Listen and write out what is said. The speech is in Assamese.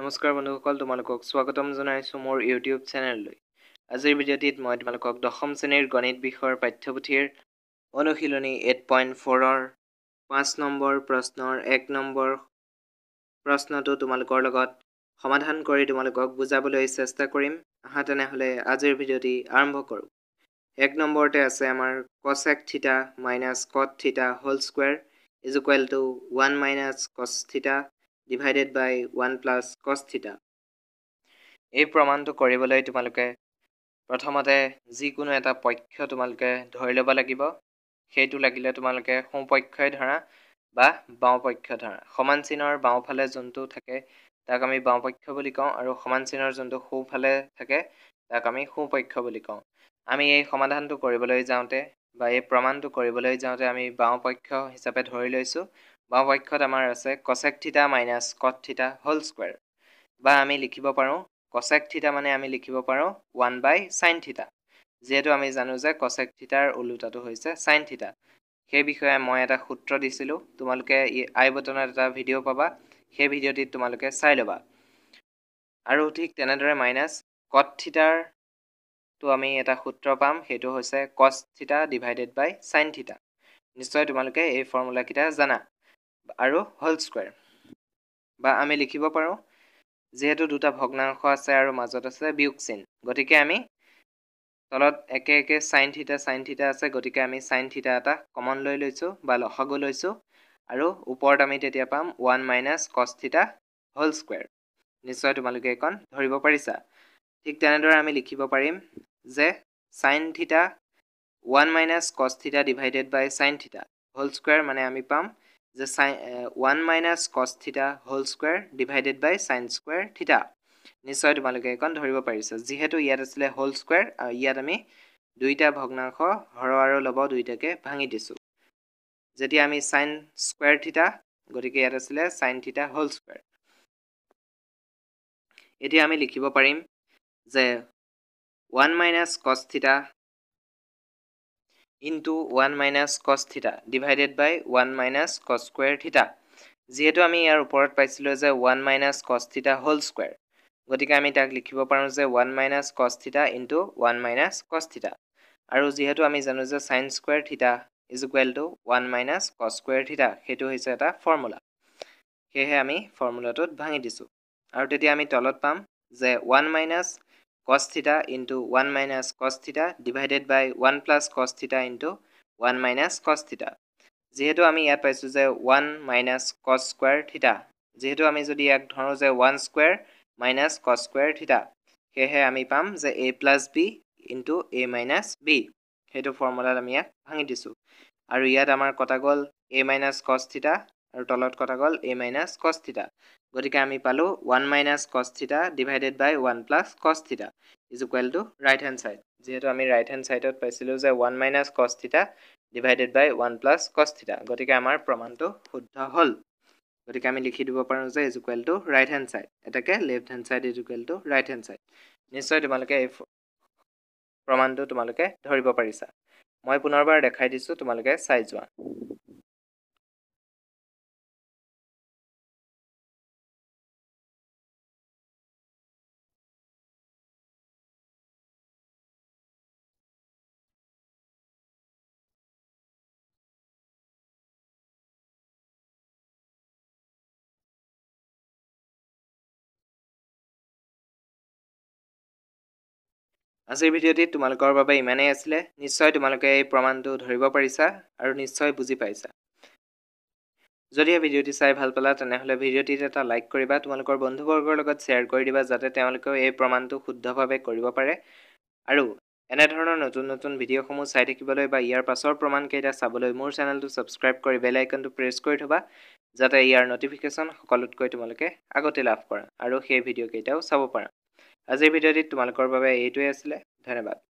নমস্কাৰ বন্ধুসকল তোমালোকক স্বাগতম জনাইছোঁ মোৰ ইউটিউব চেনেললৈ আজিৰ ভিডিঅ'টিত মই তোমালোকক দশম শ্ৰেণীৰ গণিত বিষয়ৰ পাঠ্যপুথিৰ অনুশীলনী এইট পইণ্ট ফ'ৰৰ পাঁচ নম্বৰ প্ৰশ্নৰ এক নম্বৰ প্ৰশ্নটো তোমালোকৰ লগত সমাধান কৰি তোমালোকক বুজাবলৈ চেষ্টা কৰিম আহা তেনেহ'লে আজিৰ ভিডিঅ'টি আৰম্ভ কৰোঁ এক নম্বৰতে আছে আমাৰ কছ এক theta minus cot theta whole square is equal to one minus cos theta divided by one plus cos theta এই প্ৰমাণটো কৰিবলৈ তোমালোকে প্ৰথমতে যিকোনো এটা পক্ষ তোমালোকে ধৰি ল'ব লাগিব সেইটো লাগিলে তোমালোকে সোঁপক্ষই ধৰা বা বাওঁপক্ষ ধৰা সমান চিনৰ বাওঁফালে যোনটো থাকে তাক আমি বাওঁপক্ষ বুলি কওঁ আৰু সমান চিনৰ যোনটো সোঁফালে থাকে তাক আমি সোঁপক্ষ বুলি কওঁ আমি এই সমাধানটো কৰিবলৈ যাওঁতে বা এই প্ৰমাণটো কৰিবলৈ যাওঁতে আমি বাওঁপক্ষ হিচাপে ধৰি লৈছোঁ বাওঁ পক্ষত আমাৰ আছে কচেক থিতা minus cot theta whole square বা আমি লিখিব পাৰোঁ কচেক থিতা মানে আমি লিখিব পাৰোঁ ওৱান বাই চাইন থিতা যিহেতু আমি জানো যে কচেক থিতাৰ ওলোটাটো হৈছে চাইন থিতা সেই বিষয়ে মই এটা সূত্ৰ দিছিলোঁ তোমালোকে ই আই বটনত এটা ভিডিঅ' পাবা সেই ভিডিঅ'টিত তোমালোকে চাই ল'বা আৰু ঠিক তেনেদৰে মাইনাছ কট থিতাৰটো আমি এটা সূত্ৰ পাম সেইটো হৈছে কচ থিতা ডিভাইডেড বাই চাইন থিতা নিশ্চয় তোমালোকে এই ফৰ্মুলাকেইটা জানা আৰু হোল স্কুৱেৰ বা আমি লিখিব পাৰোঁ যিহেতু দুটা ভগ্নাংশ আছে আৰু মাজত আছে বিউকচিন গতিকে আমি তলত একে একে চাইন থিতা চাইন থিতা আছে গতিকে আমি চাইন থিতা এটা কমন লৈ লৈছোঁ বা লসাগু লৈছোঁ আৰু ওপৰত আমি তেতিয়া পাম one minus cos theta whole square নিশ্চয় তোমালোকে এইকণ ধৰিব পাৰিছা ঠিক তেনেদৰে আমি লিখিব পাৰিম যে sine theta one minus cos theta divided by sine theta whole square মানে আমি পাম যে চাই one minus cos theta whole square divided by sine square theta নিশ্চয় তোমালোকে এইকণ ধৰিব পাৰিছা যিহেতু ইয়াত আছিলে হোল স্কুৱেৰ আৰু ইয়াত আমি দুইটা ভগ্নাংশ হৰ আৰু ল'ব দুইটাকে ভাঙি দিছোঁ যেতিয়া আমি ছাইন স্কুৱেৰ থিতা গতিকে ইয়াত আছিলে ছাইন থিতা হোল স্কুৱেৰ এতিয়া আমি লিখিব পাৰিম যে one minus cos theta into one minus cos theta divided by one minus cos square theta যিহেতু আমি ইয়াৰ ওপৰত পাইছিলোঁ যে ওৱান মাইনাছ কচ থিতা হোল স্কুৱেৰ গতিকে আমি তাক লিখিব পাৰোঁ যে ওৱান মাইনাছ কচ থিতা ইনটু ওৱান মাইনাছ কচ থিতা আৰু যিহেতু আমি জানো যে sine square theta is equal to one minus cos square theta সেইটো হৈছে এটা ফৰ্মুলা সেয়েহে আমি ফৰ্মুলাটোত ভাঙি দিছোঁ আৰু তেতিয়া আমি তলত পাম যে one minus cos theta into 1 minus cos theta divided by 1 plus cos theta into 1 minus cos theta. যিহেতু আমি ইয়াত পাইছোঁ যে one minus cos square theta যিহেতু আমি যদি ইয়াক ধৰোঁ যে one square minus cos square theta সেয়েহে আমি পাম যে A plus B into A minus B সেইটো ফৰ্মুলাত আমি ইয়াক ভাঙি দিছোঁ আৰু ইয়াত আমাৰ কটা গ'ল এ মাইনাছ কচ থিতা আর তলত কথা গল এ মাইনাস কস্থিতা গতি আমি পালো one minus cos theta divided by one plus cos theta is equal to right hand side যেহেতু আমি রাইট হ্যান্ড সাইডত পাইছিল যে one minus cos theta divided by one plus cos theta গতি আমার প্রমাণটো শুদ্ধ হল গতি আমি লিখি দিব পাৰোঁ যে is equal to right hand side এটাকে left hand side is equal to right hand side নিশ্চয় তোমালোকে এই প্রমাণটো তোমালোকে ধৰিব পাৰিছা মই পুনৰবাৰ দেখাই দিছোঁ তোমালোকে চাই যোৱা আজিৰ ভিডিঅ'টি তোমালোকৰ বাবে ইমানেই আছিলে নিশ্চয় তোমালোকে এই প্ৰমাণটো ধৰিব পাৰিছা আৰু নিশ্চয় বুজি পাইছা যদিহে ভিডিঅ'টি চাই ভাল পালা তেনেহ'লে ভিডিঅ'টিত এটা লাইক কৰিবা তোমালোকৰ বন্ধুবৰ্গৰ লগত শ্বেয়াৰ কৰি দিবা যাতে তেওঁলোকেও এই প্ৰমাণটো শুদ্ধভাৱে কৰিব পাৰে আৰু এনেধৰণৰ নতুন নতুন ভিডিঅ'সমূহ চাই থাকিবলৈ বা ইয়াৰ পাছৰ প্ৰমাণকেইটা চাবলৈ মোৰ চেনেলটো ছাবস্ক্ৰাইব কৰি বেল আইকনটো প্ৰেছ কৰি থবা যাতে ইয়াৰ নটিফিকেশ্যন সকলোতকৈ তোমালোকে আগতে লাভ কৰা আৰু সেই ভিডিঅ'কেইটাও চাব পাৰা আজিৰ ভিডিঅ'টিত তোমালোকৰ বাবে এইটোৱেই আছিলে ধন্যবাদ